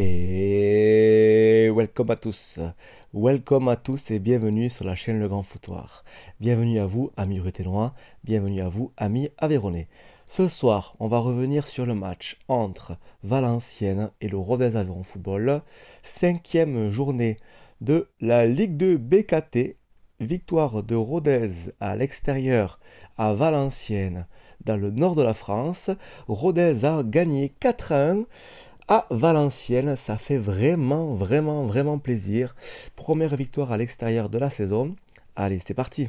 Et welcome à tous. Welcome à tous et bienvenue sur la chaîne Le Grand Foutoir. Bienvenue à vous, amis Rutélois. Bienvenue à vous, amis Aveyronais. Ce soir, on va revenir sur le match entre Valenciennes et le Rodez Aveyron Football. Cinquième journée de la Ligue 2 BKT. Victoire de Rodez à l'extérieur à Valenciennes dans le nord de la France. Rodez a gagné 4 1 à Valenciennes. Ça fait vraiment, vraiment, vraiment plaisir. Première victoire à l'extérieur de la saison. Allez, c'est parti.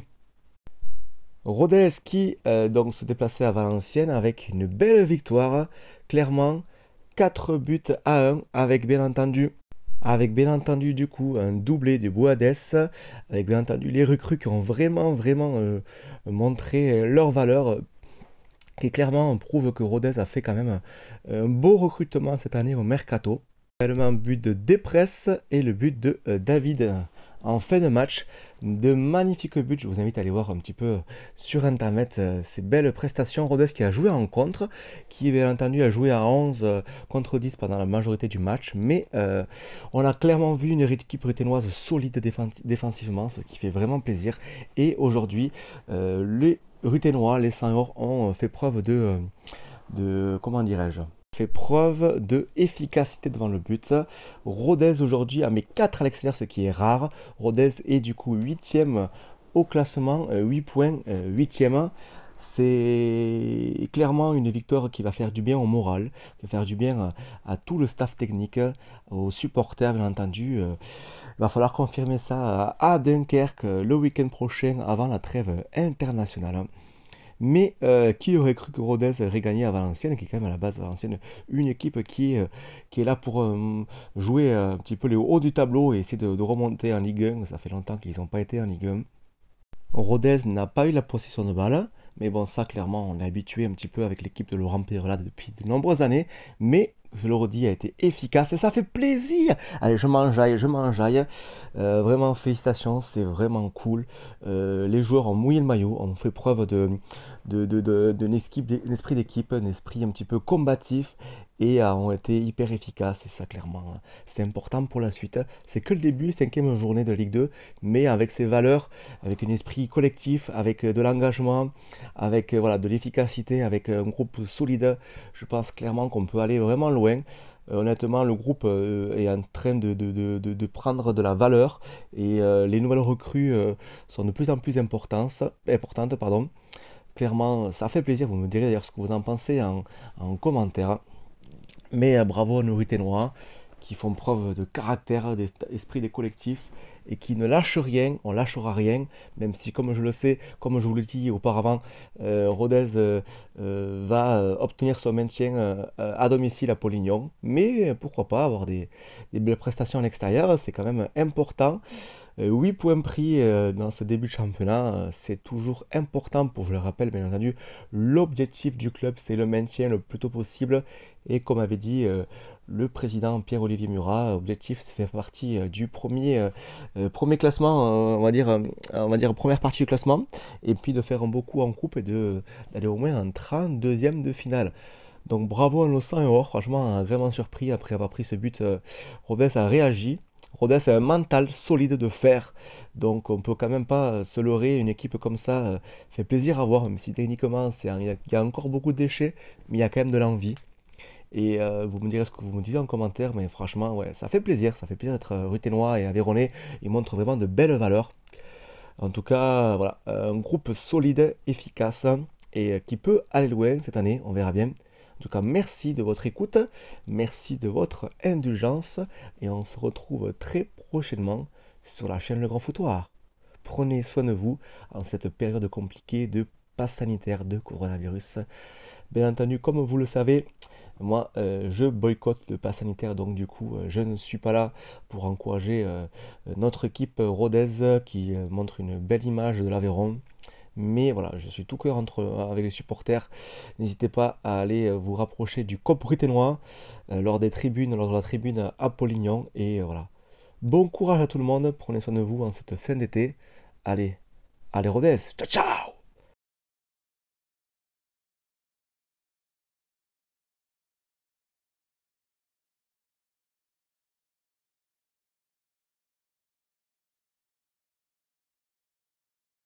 Rodez qui euh, donc se déplaçait à Valenciennes avec une belle victoire. Clairement, 4 buts à 1 avec bien entendu avec bien entendu du coup un doublé du Boades, avec bien entendu les recrues qui ont vraiment vraiment euh, montré euh, leur valeur qui clairement prouve que Rodez a fait quand même un beau recrutement cette année au mercato. Également but de Dépresse et le but de euh, David en fin de match. De magnifiques buts, je vous invite à aller voir un petit peu euh, sur internet euh, ces belles prestations. Rodez qui a joué en contre, qui bien entendu a joué à 11 contre 10 pendant la majorité du match, mais on a clairement vu une équipe réténoise solide défensivement, ce qui fait vraiment plaisir. Et aujourd'hui, le noir les Saint-Or ont euh, fait preuve de, euh, de comment dirais-je, fait preuve de efficacité devant le but. Rodez aujourd'hui a mis 4 à l'extérieur, ce qui est rare. Rodez est du coup 8e au classement, 8 euh, points, 8e c'est clairement une victoire qui va faire du bien au moral, qui va faire du bien euh, à, tout le staff technique, euh, aux supporters bien entendu. Euh, il va falloir confirmer ça à Dunkerque le week-end prochain avant la trêve internationale. Mais qui aurait cru que Rodez gagné à Valenciennes, qui est quand même à la base Valenciennes une équipe qui, est là pour jouer un petit peu les hauts du tableau et essayer de, remonter en Ligue 1. Ça fait longtemps qu'ils n'ont pas été en Ligue 1. Rodez n'a pas eu la possession de balle. Mais bon, ça, clairement, on est habitué un petit peu avec l'équipe de Laurent perola depuis de nombreuses années. Mais je le redis, a été efficace et ça fait plaisir. Allez, je m'enjaille, je m'enjaille. Euh, vraiment, félicitations, c'est vraiment cool. Euh, les joueurs ont mouillé le maillot, ont fait preuve d'un de, de, esprit d'équipe, un esprit un petit peu combatif et euh, ont été hyper efficaces. Et ça, clairement, hein. c'est important pour la suite. Hein. C'est que le début, cinquième journée de Ligue 2, mais avec ses valeurs, avec un esprit collectif, avec euh, de l'engagement, avec euh, voilà, de l'efficacité, avec un groupe solide. Je pense clairement qu'on peut aller vraiment loin honnêtement, le groupe est en train de, de, prendre de la valeur et les nouvelles recrues sont de plus en plus importantes. Clairement, ça fait plaisir. Vous me direz d'ailleurs ce que vous en pensez en commentaire. Mais euh, bravo aux nos Noirs qui font preuve de caractère, d'esprit des collectifs et qui ne lâchent rien, on lâchera rien, même si, comme je le sais, comme je vous l'ai dit auparavant, euh, Rodez euh, va obtenir son maintien à domicile à Polignon. Mais pourquoi pas avoir des, des belles prestations à l'extérieur, c'est quand même important. 8 euh, points pris euh, dans ce début de championnat, euh, c'est toujours important pour, je le rappelle bien entendu, l'objectif du club, c'est le maintien le plus tôt possible. Et comme avait dit le président Pierre-Olivier Murat, objectif faire partie du premier, premier classement, on, va dire, on va dire première partie du classement, et puis de faire un beau coup en coupe et d'aller au moins en 32e de finale. Donc bravo à nos 100 franchement vraiment surpris après avoir pris ce but, Robes a réagi. Rodez a un mental solide de fer. Donc on peut quand même pas se leurrer. Une équipe comme ça euh, fait plaisir à voir, même si techniquement il y, a encore beaucoup de déchets, mais il y a quand même de l'envie. Et euh, vous me direz ce que vous me dites en commentaire, mais franchement, ouais, ça fait plaisir. Ça fait plaisir d'être euh, ruténois et avéronais. Ils montrent vraiment de belles valeurs. En tout cas, voilà, un groupe solide, efficace hein, et qui peut aller loin cette année, on verra bien. En tout cas, merci de votre écoute, merci de votre indulgence et on se retrouve très prochainement sur la chaîne Le Grand Foutoir. Prenez soin de vous en cette période compliquée de passe sanitaire de coronavirus. Bien entendu, comme vous le savez, moi, euh, je boycotte le pass sanitaire, donc du coup, euh, je ne suis pas là pour encourager euh, notre équipe Rodez qui montre une belle image de l'Aveyron. Mais voilà, je suis tout cœur euh, avec les supporters. N'hésitez pas à aller euh, vous rapprocher du COP euh, lors des tribunes, lors de la tribune à Et voilà. Bon courage à tout le monde. Prenez soin de vous en cette fin d'été. Allez, allez Rodez. Ciao, ciao